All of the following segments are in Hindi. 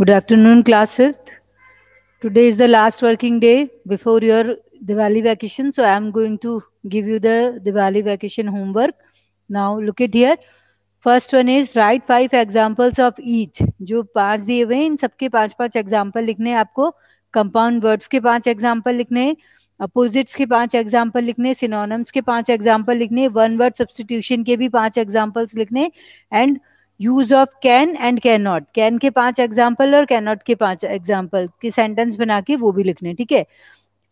good afternoon class fifth today is the last working day before your Diwali vacation so I am going to give you the Diwali vacation homework now look it here first one is write five examples of each जो पांच दिए हुए इन सबके पांच पांच एग्जाम्पल लिखने हैं आपको कंपाउंड वर्ड्स के पांच एग्जाम्पल लिखने अपोजिट्स के पांच एग्जाम्पल लिखने सिनोनम्स के पांच एग्जाम्पल लिखने वन वर्ड सब्सटीट्यूशन के भी पांच एग्जाम्पल्स लिखने and use of can and can not can के पांच एग्जाम्पल और कैन नॉट के पांच एग्जाम्पल की सेंटेंस बना के वो भी लिखने ठीक है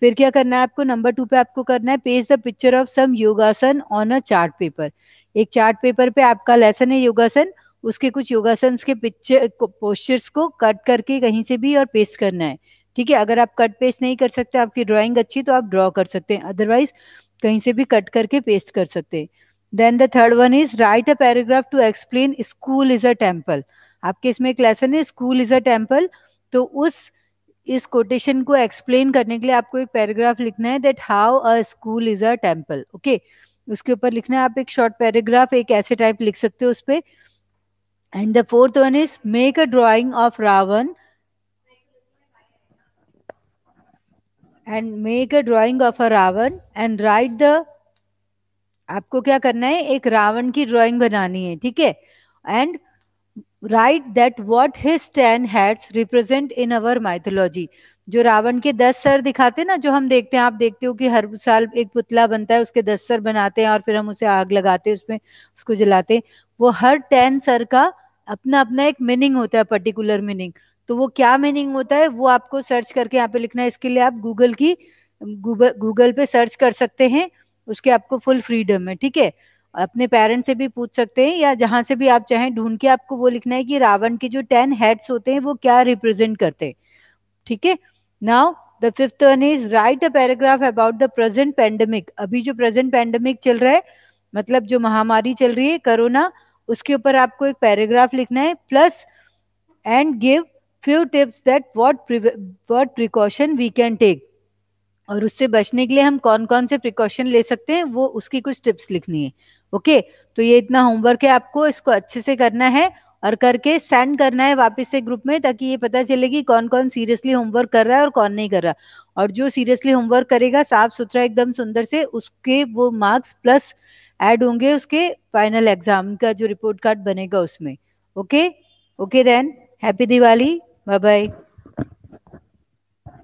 फिर क्या करना है आपको नंबर टू पे आपको करना है paste the picture of some yogasana on a chart paper एक चार्ट पेपर पे आपका लेसन है योगासन उसके कुछ योगासन के पिक्चर पोस्टर्स को कट करके कहीं से भी और पेस्ट करना है ठीक है अगर आप कट पेस्ट नहीं कर सकते आपकी ड्राइंग अच्छी तो आप ड्रॉ कर सकते हैं अदरवाइज कहीं से भी कट करके पेस्ट कर सकते हैं then the third one is write a paragraph to explain school is a temple आपके इसमें एक लेसन है स्कूल इज अ टेम्पल तो उस इस कोटेशन को एक्सप्लेन करने के लिए आपको एक पैराग्राफ लिखना है that how a school is a temple okay उसके ऊपर लिखना है आप एक शॉर्ट पैराग्राफ एक ऐसे टाइप लिख सकते हो उस पर and the fourth one is make a drawing of Ravana and make a drawing of a ravan and write the आपको क्या करना है एक रावण की ड्राइंग बनानी है ठीक है and write that what his ten heads represent in our mythology जो रावण के दस सर दिखाते हैं ना जो हम देखते हैं आप देखते हो कि हर साल एक पुतला बनता है उसके दस सर बनाते हैं और फिर हम उसे आग लगाते हैं उसमें उसको जलाते हैं वो हर टेन सर का अपना अपना एक मीनिंग होता है पर्टिकुलर मीनिंग तो वो क्या मीनिंग होता है वो आपको सर्च करके यहाँ पे लिखना है इसके लिए आप गूगल की गूगल पे सर्च कर सकते हैं उसके आपको फुल फ्रीडम है ठीक है अपने पेरेंट्स से भी पूछ सकते हैं या जहां से भी आप चाहें ढूंढ के आपको वो लिखना है कि रावण के जो टेन हेड्स होते हैं वो क्या रिप्रेजेंट करते हैं ठीक है now the fifth one is write a paragraph about the present pandemic अभी जो प्रेजेंट पेंडेमिक चल रहा है मतलब जो महामारी चल रही है कोरोना उसके ऊपर आपको एक पैराग्राफ लिखना है plus and give few tips that what what precaution we can take और उससे बचने के लिए हम कौन कौन से प्रिकॉशन ले सकते हैं वो उसकी कुछ टिप्स लिखनी है ओके तो ये इतना होमवर्क है आपको इसको अच्छे से करना है और करके सेंड करना है वापस से ग्रुप में ताकि ये पता चले कि कौन कौन सीरियसली होमवर्क कर रहा है और कौन नहीं कर रहा और जो सीरियसली होमवर्क करेगा साफ सुथरा एकदम सुंदर से उसके वो मार्क्स प्लस ऐड होंगे उसके फाइनल एग्जाम का जो रिपोर्ट कार्ड बनेगा उसमें okay okay then happy Diwali bye bye